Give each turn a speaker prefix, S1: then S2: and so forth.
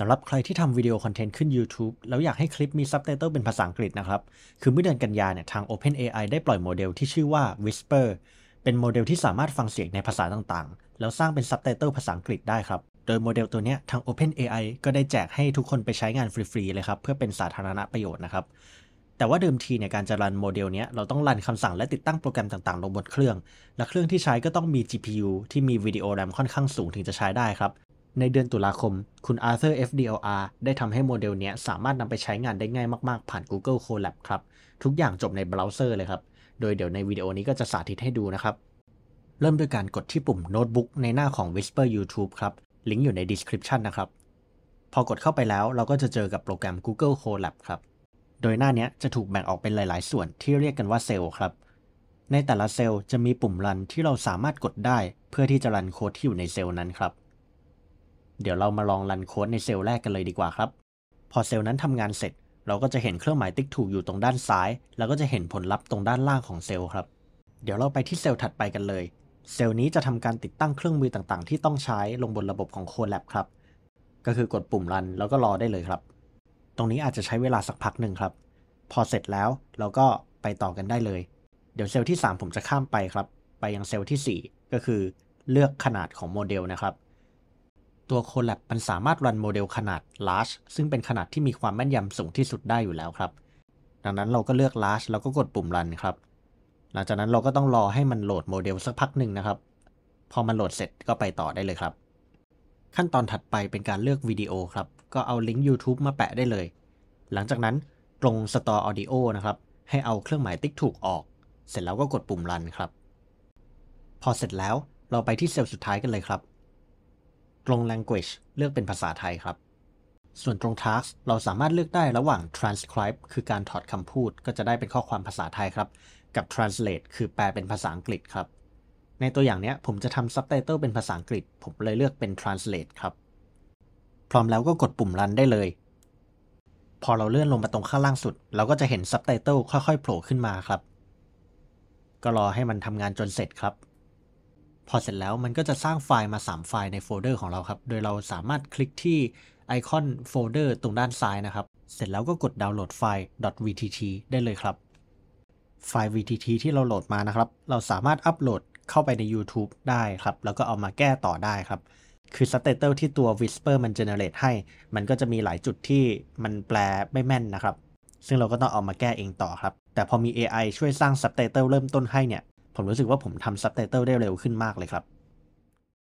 S1: สำหรับใครที่ทำวิดีโอคอนเทนต์ขึ้น YouTube แล้วอยากให้คลิปมีซับไตเติลเป็นภาษาอังกฤษนะครับ คือเมื่อเดือนกันยาเนี่ยทาง OpenAI ได้ปล่อยโมเดลที่ชื่อว่า Whisper เป็นโมเดลที่สามารถฟังเสียงในภาษาต่างๆ แล้วสร้างเป็นซับไตเติลภาษาอังกฤษได้ครับ โดยโมเดลตัวนี้ทาง OpenAI ก็ได้แจกให้ทุกคนไปใช้งานฟรีๆเลยครับเพื่อเป็นสาธารณประโยชน์นะครับแต่ว่าเดิมทีเนี่ยการจะรันโมเดลนี้เราต้องรันคำสั่งและติดตั้งโปรแกรมต่างๆลงบนเครื่อง และเครื่องที่ใช้ก็ต้องมี GPU ที่มีวิดีโอแรมค่อนข้างสูงถึงจะใช้ได้ครับในเดือนตุลาคม คุณอาร์เ t h u r FDLR ได้ทำให้โมเดลนี้สามารถนำไปใช้งานได้ง่ายมาก ๆ ผ่าน Google Colab ครับ ทุกอย่างจบในเบราว์เซอร์เลยครับ โดยเดี๋ยวในวิดีโอนี้ก็จะสาธิตให้ดูนะครับ เริ่มด้วยการกดที่ปุ่มโน้ตบุ๊กในหน้าของ Whisper YouTube ครับ ลิงก์อยู่ใน Description นะครับ พอกดเข้าไปแล้วเราก็จะเจอกับโปรแกรม Google Colab ครับ โดยหน้านี้จะถูกแบ่งออกเป็นหลาย ๆ ส่วนที่เรียกกันว่าเซลล์ครับ ในแต่ละเซลล์จะมีปุ่มรันที่เราสามารถกดได้เพื่อที่จะรันโค้ดที่อยู่ในเซลล์นั้นครับเดี๋ยวเรามาลองรันโค้ดในเซลล์แรกกันเลยดีกว่าครับ พอเซลล์นั้นทำงานเสร็จ เราก็จะเห็นเครื่องหมายติ๊กถูกอยู่ตรงด้านซ้าย แล้วก็จะเห็นผลลัพธ์ตรงด้านล่างของเซลล์ครับเดี๋ยวเราไปที่เซลล์ถัดไปกันเลย เซลล์นี้จะทำการติดตั้งเครื่องมือต่างๆที่ต้องใช้ลงบนระบบของโคแลบครับก็คือกดปุ่มรันแล้วก็รอได้เลยครับตรงนี้อาจจะใช้เวลาสักพักหนึ่งครับ พอเสร็จแล้วเราก็ไปต่อกันได้เลย เดี๋ยวเซลล์ที่ 3 ผมจะข้ามไปครับ ไปยังเซลล์ที่ 4 ก็คือเลือกขนาดของโมเดลนะครับตัว Colab มันสามารถรันโมเดลขนาด large ซึ่งเป็นขนาดที่มีความแม่นยำสูงที่สุดได้อยู่แล้วครับ ดังนั้นเราก็เลือก large แล้วก็กดปุ่มรันครับ หลังจากนั้นเราก็ต้องรอให้มันโหลดโมเดลสักพักหนึ่งนะครับ พอมันโหลดเสร็จก็ไปต่อได้เลยครับ ขั้นตอนถัดไปเป็นการเลือกวิดีโอครับ ก็เอาลิงก์ YouTube มาแปะได้เลย หลังจากนั้นตรง Store Audio นะครับ ให้เอาเครื่องหมายติ๊กถูกออก เสร็จแล้วก็กดปุ่มรันครับ พอเสร็จแล้วเราไปที่เซลล์สุดท้ายกันเลยครับตรง language เลือกเป็นภาษาไทยครับ ส่วนตรง task เราสามารถเลือกได้ระหว่าง transcribe คือการถอดคำพูด ก็จะได้เป็นข้อความภาษาไทยครับ กับ translate คือแปลเป็นภาษาอังกฤษครับ ในตัวอย่างเนี้ย ผมจะทำ subtitle เป็นภาษาอังกฤษ ผมเลยเลือกเป็น translate ครับ พร้อมแล้วก็กดปุ่ม run ได้เลย พอเราเลื่อนลงมาตรงข้างล่างสุด เราก็จะเห็น subtitle ค่อยๆโผล่ขึ้นมาครับ ก็รอให้มันทำงานจนเสร็จครับพอเสร็จแล้วมันก็จะสร้างไฟล์มา 3 ไฟล์ในโฟลเดอร์ของเราครับ โดยเราสามารถคลิกที่ไอคอนโฟลเดอร์ตรงด้านซ้ายนะครับ เสร็จแล้วก็กดดาวน์โหลดไฟล์ .vtt ได้เลยครับ ไฟล์ vtt ที่เราโหลดมานะครับ เราสามารถอัปโหลดเข้าไปใน YouTube ได้ครับ แล้วก็เอามาแก้ต่อได้ครับ คือสตตเตอร์ที่ตัว Whisper มัน generate ให้ มันก็จะมีหลายจุดที่มันแปลไม่แม่นนะครับซึ่งเราก็ต้องเอามาแก้เองต่อครับแต่พอมี AI ช่วยสร้างสตตเตอร์เริ่มต้นให้เนี่ยผมรู้สึกว่าผมทำซับไตเติลได้เร็วขึ้นมากเลยครับ